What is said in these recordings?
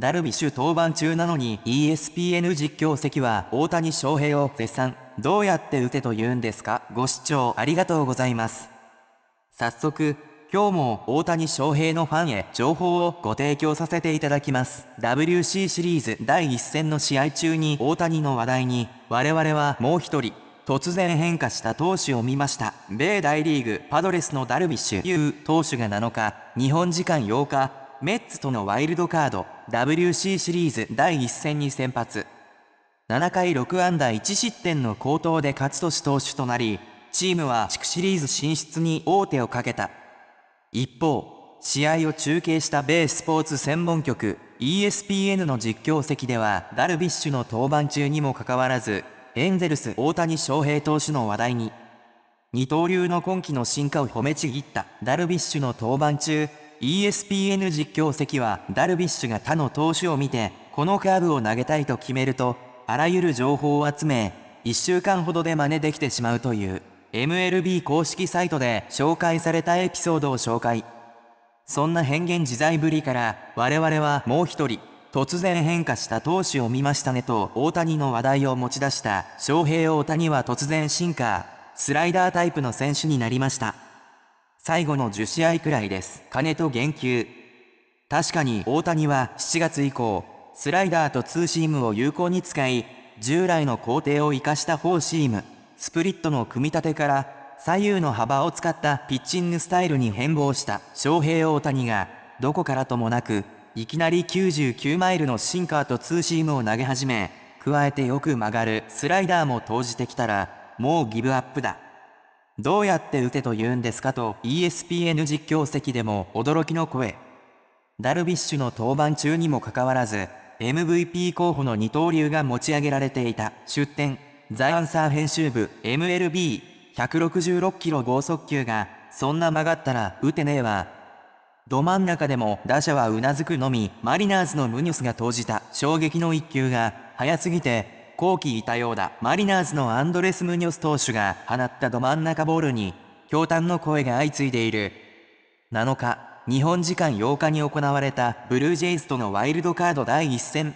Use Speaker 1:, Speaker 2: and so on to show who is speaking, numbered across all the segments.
Speaker 1: ダルビッシュ登板中なのに ESPN 実況席は大谷翔平を絶賛。どうやって打てと言うんですかご視聴ありがとうございます。早速、今日も大谷翔平のファンへ情報をご提供させていただきます。WC シリーズ第1戦の試合中に大谷の話題に、我々はもう一人、突然変化した投手を見ました。米大リーグパドレスのダルビッシュ有投手が7日、日本時間8日、メッツとのワイルドカード WC シリーズ第1戦に先発7回6安打1失点の好投で勝利投手となりチームは地区シリーズ進出に王手をかけた一方試合を中継した米スポーツ専門局 ESPN の実況席ではダルビッシュの登板中にもかかわらずエンゼルス大谷翔平投手の話題に二刀流の今季の進化を褒めちぎったダルビッシュの登板中 ESPN 実況席はダルビッシュが他の投手を見てこのカーブを投げたいと決めるとあらゆる情報を集め1週間ほどで真似できてしまうという MLB 公式サイトで紹介されたエピソードを紹介そんな変幻自在ぶりから我々はもう一人突然変化した投手を見ましたねと大谷の話題を持ち出した翔平大谷は突然進化スライダータイプの選手になりました最後の10試合くらいです。金と言及。確かに大谷は7月以降、スライダーとツーシームを有効に使い、従来の工程を活かしたフォーシーム、スプリットの組み立てから左右の幅を使ったピッチングスタイルに変貌した翔平大谷が、どこからともなく、いきなり99マイルのシンカーとツーシームを投げ始め、加えてよく曲がるスライダーも投じてきたら、もうギブアップだ。どうやって打てと言うんですかと ESPN 実況席でも驚きの声。ダルビッシュの登板中にもかかわらず、MVP 候補の二刀流が持ち上げられていた出展、ザ・アンサー編集部 MLB166 キロ剛速球が、そんな曲がったら打てねえわ。ど真ん中でも打者はうなずくのみ、マリナーズのムニョスが投じた衝撃の一球が、早すぎて後期いたようだマリナーズのアンドレス・ムニョス投手が放ったど真ん中ボールに驚嘆の声が相次いでいる7日日本時間8日に行われたブルージェイズとのワイルドカード第1戦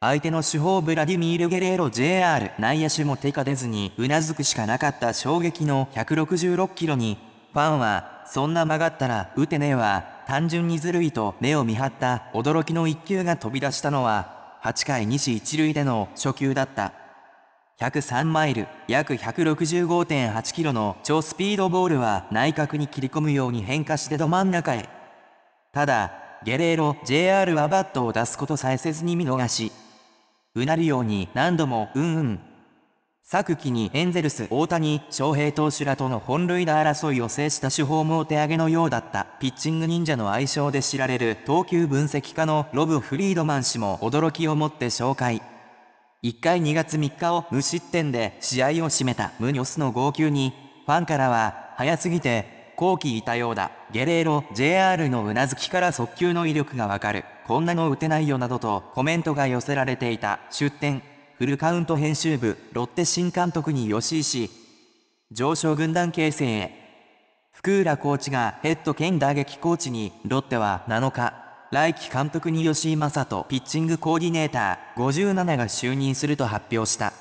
Speaker 1: 相手の主砲ブラディミール・ゲレーロ JR 内野手も手が出ずにうなずくしかなかった衝撃の166キロにファンはそんな曲がったら打てねえわ単純にずるいと目を見張った驚きの一球が飛び出したのは8回西一塁での初球だった。103マイル、約165.8キロの超スピードボールは内角に切り込むように変化してど真ん中へ。ただ、ゲレーロ、JR はバットを出すことさえせずに見逃し、うなるように何度も、うんうん、昨季にエンゼルス大谷翔平投手らとの本塁打争いを制した手法もお手上げのようだったピッチング忍者の愛称で知られる投球分析家のロブ・フリードマン氏も驚きをもって紹介。1回2月3日を無失点で試合を締めたムニョスの号泣に、ファンからは、早すぎて、後期いたようだ、ゲレーロ JR のうなずきから速球の威力がわかる、こんなの打てないよなどとコメントが寄せられていた出展フルカウント編集部ロッテ新監督に吉井氏上昇軍団形成へ福浦コーチがヘッド兼打撃コーチにロッテは7日来季監督に吉井正人ピッチングコーディネーター57が就任すると発表した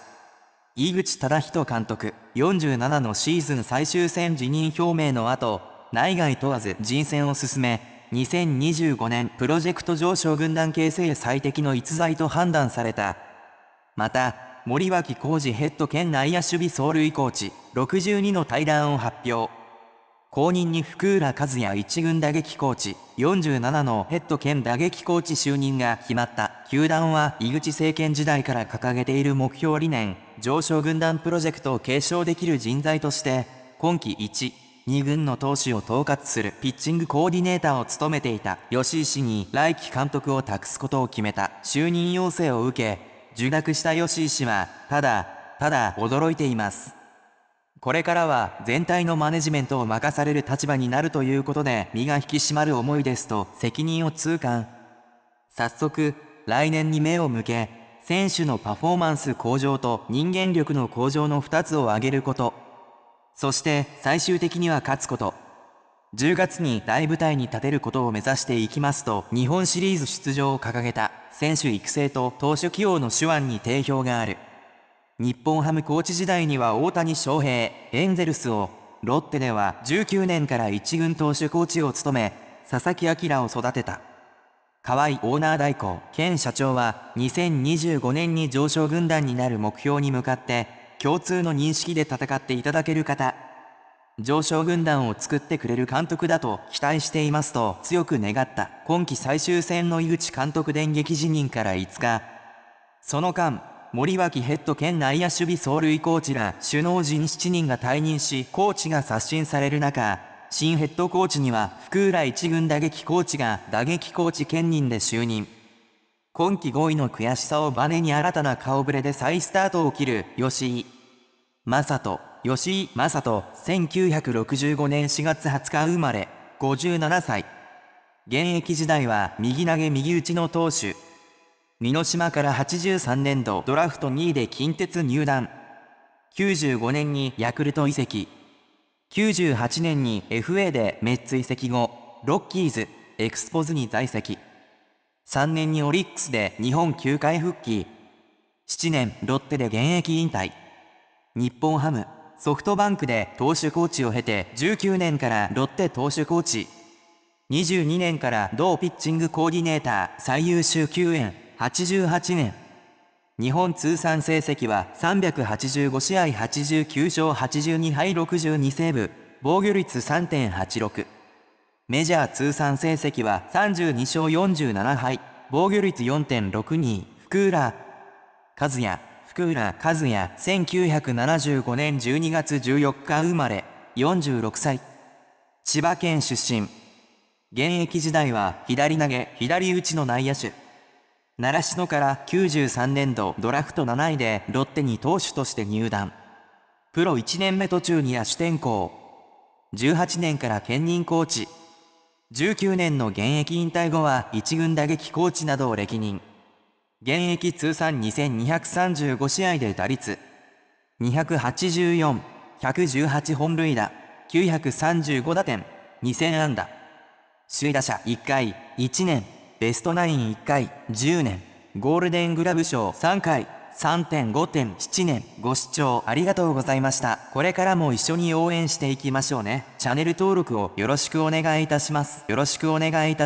Speaker 1: 井口忠人監督47のシーズン最終戦辞任表明の後内外問わず人選を進め2025年プロジェクト上昇軍団形成最適の逸材と判断されたまた、森脇浩二ヘッド兼内野守備走塁コーチ62の対談を発表。後任に福浦和也一軍打撃コーチ47のヘッド兼打撃コーチ就任が決まった球団は井口政権時代から掲げている目標理念上昇軍団プロジェクトを継承できる人材として今季1、2軍の投手を統括するピッチングコーディネーターを務めていた吉井氏に来季監督を託すことを決めた就任要請を受け受諾した吉井氏は、ただ、ただ驚いています。これからは全体のマネジメントを任される立場になるということで身が引き締まる思いですと責任を痛感。早速、来年に目を向け、選手のパフォーマンス向上と人間力の向上の2つを挙げること。そして最終的には勝つこと。10月に大舞台に立てることを目指していきますと日本シリーズ出場を掲げた選手育成と投手起用の手腕に定評がある日本ハムコーチ時代には大谷翔平エンゼルスをロッテでは19年から1軍投手コーチを務め佐々木朗を育てた河合オーナー代行兼社長は2025年に上昇軍団になる目標に向かって共通の認識で戦っていただける方上昇軍団を作ってくれる監督だと期待していますと強く願った今季最終戦の井口監督電撃辞任から5日。その間、森脇ヘッド兼内野守備走塁コーチら首脳陣7人が退任し、コーチが刷新される中、新ヘッドコーチには福浦一軍打撃コーチが打撃コーチ兼任で就任。今季5位の悔しさをバネに新たな顔ぶれで再スタートを切る吉井。マサト、吉井正人、1965年4月20日生まれ、57歳。現役時代は右投げ右打ちの投手。三島から83年度ドラフト2位で近鉄入団。95年にヤクルト移籍。98年に FA でメッツ移籍後、ロッキーズ、エクスポズに在籍。3年にオリックスで日本球界復帰。7年ロッテで現役引退。日本ハム、ソフトバンクで投手コーチを経て19年からロッテ投手コーチ、22年から同ピッチングコーディネーター最優秀救援88年、日本通算成績は385試合89勝82敗62セーブ、防御率3.86。メジャー通算成績は32勝47敗、防御率4.62、福浦、和也。福浦和也1975年12月14日生まれ46歳千葉県出身現役時代は左投げ左打ちの内野手習志野から93年度ドラフト7位でロッテに投手として入団プロ1年目途中に野手転向18年から兼任コーチ19年の現役引退後は一軍打撃コーチなどを歴任現役通算2235試合で打率284、118本塁打、935打点、2000安打。首位打者1回、1年、ベストナイン1回、10年、ゴールデングラブ賞3回、3.5.7年ご視聴ありがとうございました。これからも一緒に応援していきましょうね。チャンネル登録をよろしくお願いいたします。よろしくお願いいた